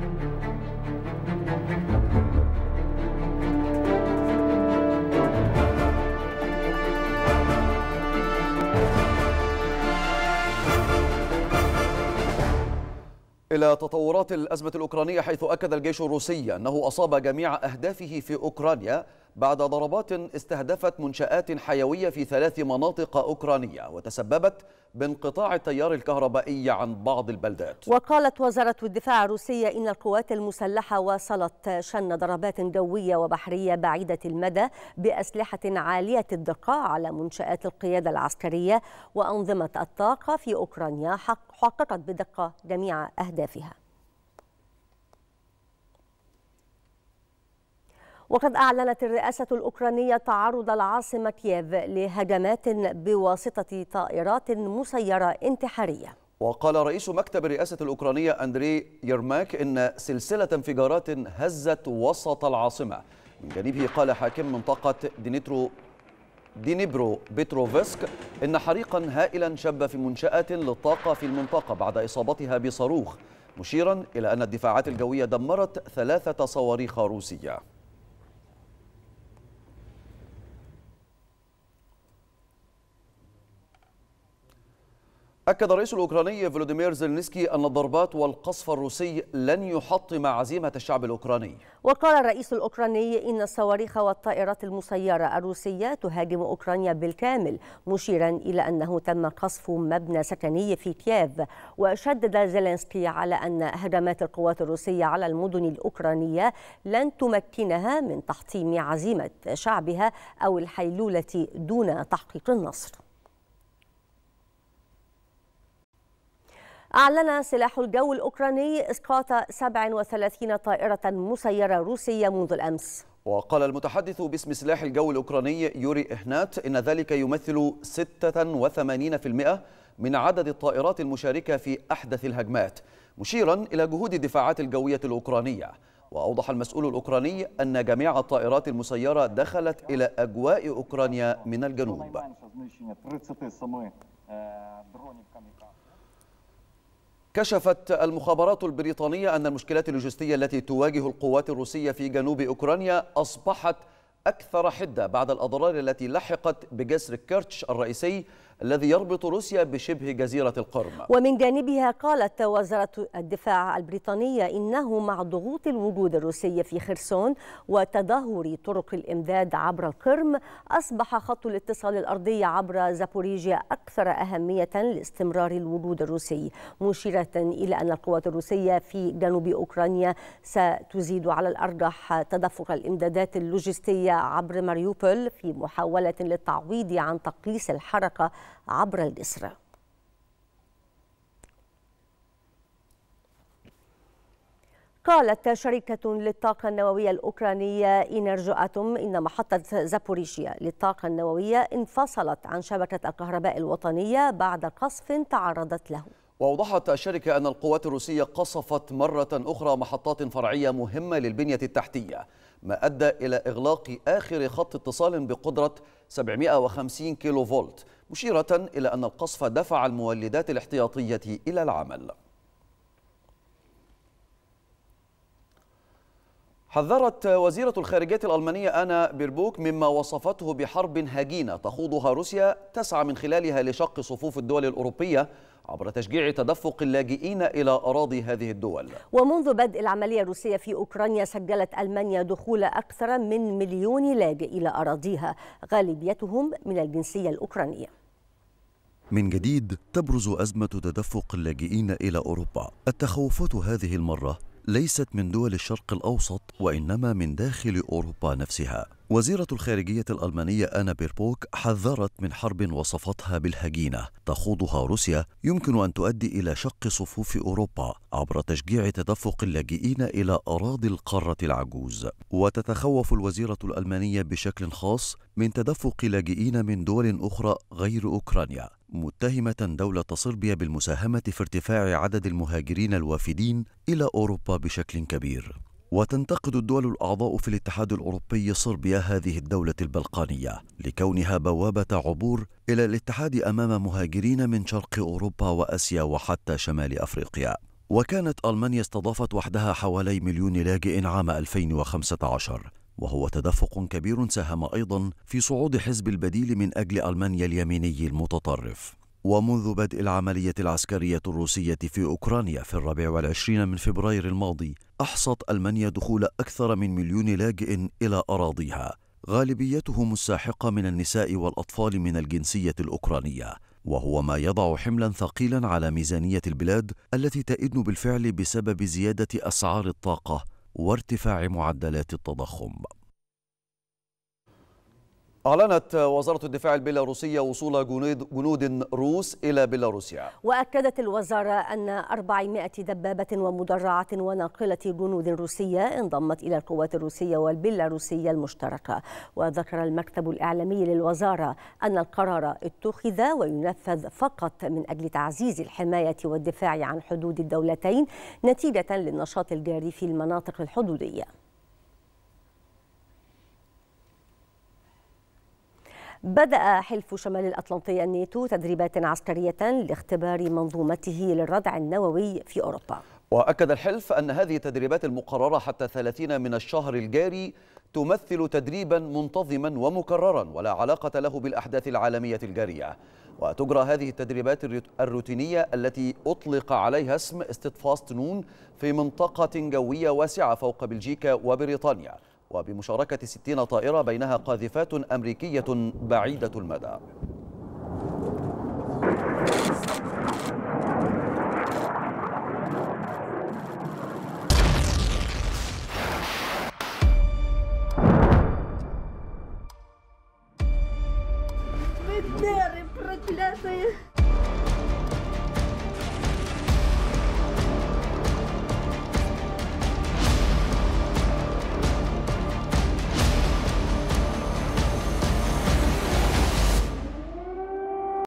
إلى تطورات الأزمة الأوكرانية حيث أكد الجيش الروسي أنه أصاب جميع أهدافه في أوكرانيا بعد ضربات استهدفت منشآت حيوية في ثلاث مناطق أوكرانية وتسببت بانقطاع التيار الكهربائي عن بعض البلدات وقالت وزارة الدفاع الروسية إن القوات المسلحة واصلت شن ضربات جوية وبحرية بعيدة المدى بأسلحة عالية الدقة على منشآت القيادة العسكرية وأنظمة الطاقة في أوكرانيا حققت بدقة جميع أهدافها وقد أعلنت الرئاسة الأوكرانية تعرض العاصمة كييف لهجمات بواسطة طائرات مسيرة انتحارية وقال رئيس مكتب الرئاسة الأوكرانية أندري يرماك إن سلسلة انفجارات هزت وسط العاصمة من جانبه قال حاكم منطقة دينيترو دينيبرو بيتروفسك إن حريقا هائلا شب في منشأة للطاقة في المنطقة بعد إصابتها بصاروخ مشيرا إلى أن الدفاعات الجوية دمرت ثلاثة صواريخ روسية أكد الرئيس الأوكراني فلوديمير زيلنسكي أن الضربات والقصف الروسي لن يحطم عزيمة الشعب الأوكراني وقال الرئيس الأوكراني إن الصواريخ والطائرات المسيرة الروسية تهاجم أوكرانيا بالكامل مشيرا إلى أنه تم قصف مبنى سكني في كييف وشدد زيلنسكي على أن هجمات القوات الروسية على المدن الأوكرانية لن تمكنها من تحطيم عزيمة شعبها أو الحيلولة دون تحقيق النصر أعلن سلاح الجو الأوكراني إسقاط 37 طائرة مسيرة روسية منذ الأمس وقال المتحدث باسم سلاح الجو الأوكراني يوري إهنات إن ذلك يمثل 86% من عدد الطائرات المشاركة في أحدث الهجمات مشيرا إلى جهود الدفاعات الجوية الأوكرانية وأوضح المسؤول الأوكراني أن جميع الطائرات المسيرة دخلت إلى أجواء أوكرانيا من الجنوب كشفت المخابرات البريطانية أن المشكلات اللوجستية التي تواجه القوات الروسية في جنوب أوكرانيا أصبحت أكثر حدة بعد الأضرار التي لحقت بجسر كيرتش الرئيسي الذي يربط روسيا بشبه جزيرة القرم ومن جانبها قالت وزارة الدفاع البريطانية إنه مع ضغوط الوجود الروسي في خرسون وتدهور طرق الإمداد عبر القرم أصبح خط الاتصال الأرضي عبر زابوريجيا أكثر أهمية لاستمرار الوجود الروسي مشيرة إلى أن القوات الروسية في جنوب أوكرانيا ستزيد على الأرجح تدفق الإمدادات اللوجستية عبر ماريوبول في محاولة للتعويض عن تقليص الحركة عبر الجسر قالت شركة للطاقة النووية الأوكرانية إنرجو أتوم إن محطة زابوريشيا للطاقة النووية انفصلت عن شبكة الكهرباء الوطنية بعد قصف تعرضت له وأوضحت الشركة أن القوات الروسية قصفت مرة أخرى محطات فرعية مهمة للبنية التحتية ما أدى إلى إغلاق آخر خط اتصال بقدرة 750 كيلو فولت مشيرة إلى أن القصف دفع المولدات الاحتياطية إلى العمل حذرت وزيرة الخارجية الألمانية أنا بيربوك مما وصفته بحرب هجينة تخوضها روسيا تسعى من خلالها لشق صفوف الدول الأوروبية عبر تشجيع تدفق اللاجئين إلى أراضي هذه الدول ومنذ بدء العملية الروسية في أوكرانيا سجلت ألمانيا دخول أكثر من مليون لاجئ إلى أراضيها غالبيتهم من الجنسية الأوكرانية من جديد تبرز أزمة تدفق اللاجئين إلى أوروبا التخوفات هذه المرة ليست من دول الشرق الأوسط وإنما من داخل أوروبا نفسها وزيرة الخارجية الألمانية أنا بيربوك حذرت من حرب وصفتها بالهجينة تخوضها روسيا يمكن أن تؤدي إلى شق صفوف أوروبا عبر تشجيع تدفق اللاجئين إلى أراضي القارة العجوز وتتخوف الوزيرة الألمانية بشكل خاص من تدفق لاجئين من دول أخرى غير أوكرانيا متهمة دولة صربيا بالمساهمة في ارتفاع عدد المهاجرين الوافدين إلى أوروبا بشكل كبير وتنتقد الدول الأعضاء في الاتحاد الأوروبي صربيا هذه الدولة البلقانية لكونها بوابة عبور إلى الاتحاد أمام مهاجرين من شرق أوروبا وأسيا وحتى شمال أفريقيا وكانت ألمانيا استضافت وحدها حوالي مليون لاجئ عام 2015 وهو تدفق كبير ساهم ايضا في صعود حزب البديل من اجل المانيا اليميني المتطرف ومنذ بدء العملية العسكرية الروسية في أوكرانيا في الرابع والعشرين من فبراير الماضي أحصت ألمانيا دخول أكثر من مليون لاجئ إلى أراضيها غالبيتهم الساحقة من النساء والأطفال من الجنسية الأوكرانية وهو ما يضع حملا ثقيلا على ميزانية البلاد التي تئن بالفعل بسبب زيادة أسعار الطاقة وارتفاع معدلات التضخم أعلنت وزارة الدفاع البيلاروسية وصول جنود, جنود روس إلى بيلاروسيا وأكدت الوزارة أن 400 دبابة ومدرعة وناقلة جنود روسية انضمت إلى القوات الروسية والبيلاروسية المشتركة وذكر المكتب الإعلامي للوزارة أن القرار اتخذ وينفذ فقط من أجل تعزيز الحماية والدفاع عن حدود الدولتين نتيجة للنشاط الجاري في المناطق الحدودية بدأ حلف شمال الأطلنطي الناتو تدريبات عسكرية لاختبار منظومته للردع النووي في أوروبا وأكد الحلف أن هذه التدريبات المقررة حتى 30 من الشهر الجاري تمثل تدريبا منتظما ومكررا ولا علاقة له بالأحداث العالمية الجارية وتجرى هذه التدريبات الروتينية التي أطلق عليها اسم استطفاس نون في منطقة جوية واسعة فوق بلجيكا وبريطانيا وبمشاركة 60 طائرة بينها قاذفات أمريكية بعيدة المدى